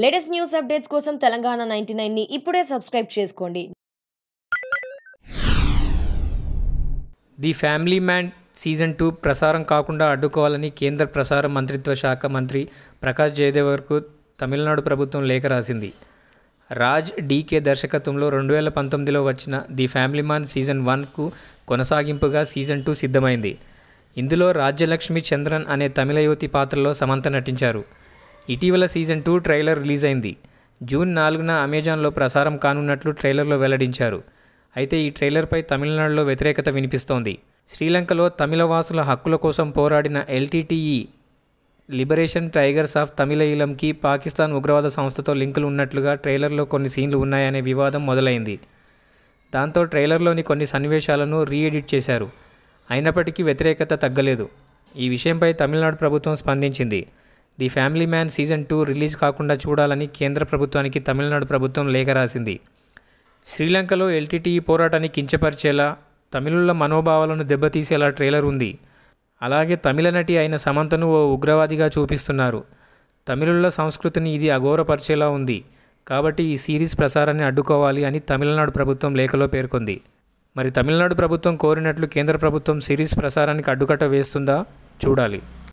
latest news updates కోసం Telangana ninety ని ఇప్పుడే సబ్స్క్రైబ్ చేసుకోండి the family man season two ప్రసారం కాకుండా అడ్డుకోవాలని కేంద్ర ప్రసార మంత్రిత్వ శాఖ మంత్రి ప్రకాష్ జయదేవర్కు తమిళనాడు ప్రభుత్వం లేఖ రాసింది రాజ్ డీకే దర్శకత్వంలో రెండు వేల పంతొమ్మిదిలో వచ్చిన ది ఫ్యామిలీ మ్యాన్ సీజన్ వన్కు కొనసాగింపుగా సీజన్ టూ సిద్ధమైంది ఇందులో రాజ్యలక్ష్మి చంద్రన్ అనే తమిళ యువతి పాత్రలో సమంత నటించారు ఇటీవల సీజన్ టూ ట్రైలర్ రిలీజ్ అయింది జూన్ నాలుగున అమెజాన్లో ప్రసారం కానున్నట్లు ట్రైలర్లో వెల్లడించారు అయితే ఈ ట్రైలర్పై తమిళనాడులో వ్యతిరేకత వినిపిస్తోంది శ్రీలంకలో తమిళ వాసుల హక్కుల కోసం పోరాడిన ఎల్టీటీఈ లిబరేషన్ టైగర్స్ ఆఫ్ తమిళయిలంకి పాకిస్తాన్ ఉగ్రవాద సంస్థతో లింకులు ఉన్నట్లుగా ట్రైలర్లో కొన్ని సీన్లు ఉన్నాయనే వివాదం మొదలైంది దాంతో ట్రైలర్లోని కొన్ని సన్నివేశాలను రీఎడిట్ చేశారు అయినప్పటికీ వ్యతిరేకత తగ్గలేదు ఈ విషయంపై తమిళనాడు ప్రభుత్వం స్పందించింది the family man season two release కాకుండా చూడాలని కేంద్ర ప్రభుత్వానికి తమిళనాడు ప్రభుత్వం లేఖ రాసింది శ్రీలంకలో ఎల్టీటీ పోరాటాన్ని కించపరిచేలా తమిళుల మనోభావాలను దెబ్బతీసేలా ట్రైలర్ ఉంది అలాగే తమిళ నటి అయిన సమంతను ఓ ఉగ్రవాదిగా చూపిస్తున్నారు తమిళుల సంస్కృతిని ఇది అఘోరపరిచేలా ఉంది కాబట్టి ఈ సిరీస్ ప్రసారాన్ని అడ్డుకోవాలి అని తమిళనాడు ప్రభుత్వం లేఖలో పేర్కొంది మరి తమిళనాడు ప్రభుత్వం కోరినట్లు కేంద్ర ప్రభుత్వం సిరీస్ ప్రసారానికి అడ్డుకట్ట వేస్తుందా చూడాలి